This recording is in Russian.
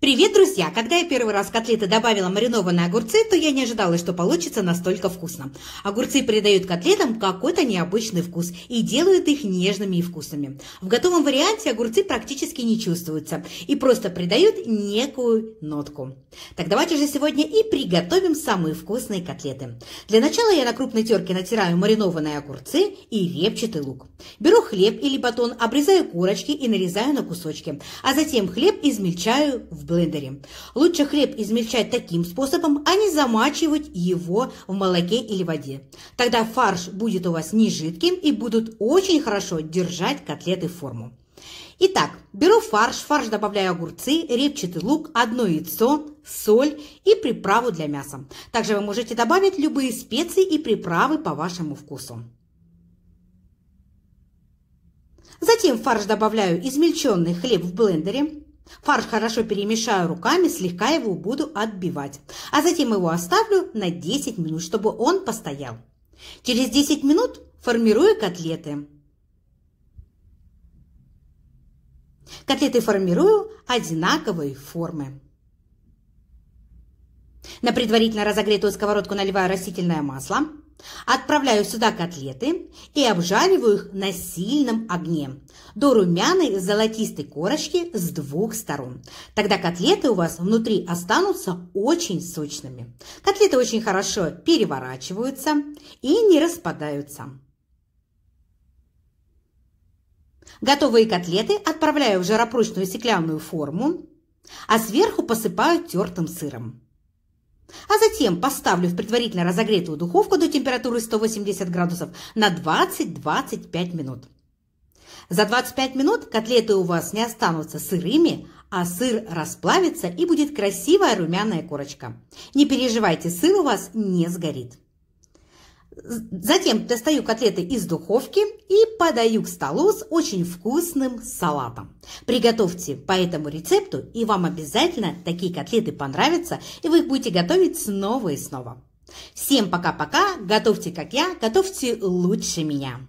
Привет, друзья! Когда я первый раз в котлеты добавила маринованные огурцы, то я не ожидала, что получится настолько вкусно. Огурцы придают котлетам какой-то необычный вкус и делают их нежными и вкусными. В готовом варианте огурцы практически не чувствуются и просто придают некую нотку. Так давайте же сегодня и приготовим самые вкусные котлеты. Для начала я на крупной терке натираю маринованные огурцы и репчатый лук. Беру хлеб или батон, обрезаю корочки и нарезаю на кусочки, а затем хлеб измельчаю в блендере. Лучше хлеб измельчать таким способом, а не замачивать его в молоке или воде. Тогда фарш будет у вас не жидким и будут очень хорошо держать котлеты форму. Итак, беру фарш, фарш добавляю огурцы, репчатый лук, одно яйцо, соль и приправу для мяса. Также вы можете добавить любые специи и приправы по вашему вкусу. Затем в фарш добавляю измельченный хлеб в блендере, Фарш хорошо перемешаю руками, слегка его буду отбивать. А затем его оставлю на 10 минут, чтобы он постоял. Через 10 минут формирую котлеты. Котлеты формирую одинаковой формы. На предварительно разогретую сковородку наливаю растительное масло. Отправляю сюда котлеты и обжариваю их на сильном огне до румяной золотистой корочки с двух сторон. Тогда котлеты у вас внутри останутся очень сочными. Котлеты очень хорошо переворачиваются и не распадаются. Готовые котлеты отправляю в жаропрочную стеклянную форму, а сверху посыпаю тертым сыром а затем поставлю в предварительно разогретую духовку до температуры 180 градусов на 20-25 минут. За 25 минут котлеты у вас не останутся сырыми, а сыр расплавится и будет красивая румяная корочка. Не переживайте, сыр у вас не сгорит. Затем достаю котлеты из духовки и подаю к столу с очень вкусным салатом. Приготовьте по этому рецепту, и вам обязательно такие котлеты понравятся, и вы их будете готовить снова и снова. Всем пока-пока, готовьте как я, готовьте лучше меня.